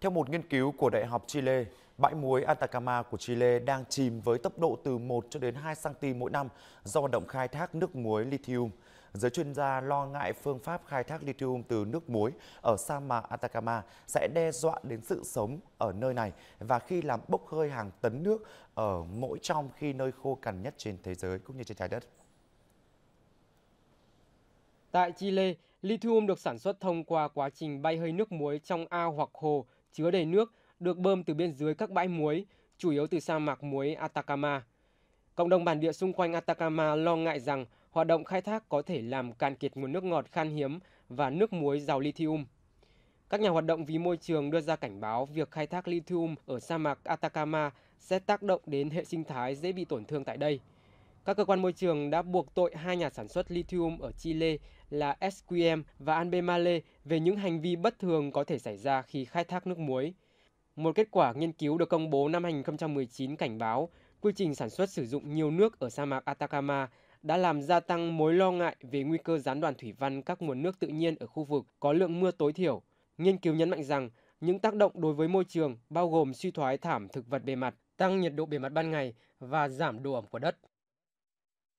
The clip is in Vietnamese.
Theo một nghiên cứu của Đại học Chile, bãi muối Atacama của Chile đang chìm với tốc độ từ 1 cho đến 2 cm mỗi năm do hoạt động khai thác nước muối lithium. Giới chuyên gia lo ngại phương pháp khai thác lithium từ nước muối ở sa mạc Atacama sẽ đe dọa đến sự sống ở nơi này và khi làm bốc hơi hàng tấn nước ở mỗi trong khi nơi khô cằn nhất trên thế giới cũng như trên trái đất. Tại Chile, lithium được sản xuất thông qua quá trình bay hơi nước muối trong ao hoặc hồ chứa đầy nước được bơm từ bên dưới các bãi muối, chủ yếu từ sa mạc muối Atacama. Cộng đồng bản địa xung quanh Atacama lo ngại rằng hoạt động khai thác có thể làm cạn kiệt nguồn nước ngọt khan hiếm và nước muối giàu lithium. Các nhà hoạt động vì môi trường đưa ra cảnh báo việc khai thác lithium ở sa mạc Atacama sẽ tác động đến hệ sinh thái dễ bị tổn thương tại đây. Các cơ quan môi trường đã buộc tội hai nhà sản xuất lithium ở Chile là SQM và Albemarle về những hành vi bất thường có thể xảy ra khi khai thác nước muối. Một kết quả nghiên cứu được công bố năm 2019 cảnh báo quy trình sản xuất sử dụng nhiều nước ở sa mạc Atacama đã làm gia tăng mối lo ngại về nguy cơ gián đoạn thủy văn các nguồn nước tự nhiên ở khu vực có lượng mưa tối thiểu. Nghiên cứu nhấn mạnh rằng những tác động đối với môi trường bao gồm suy thoái thảm thực vật bề mặt, tăng nhiệt độ bề mặt ban ngày và giảm độ ẩm của đất.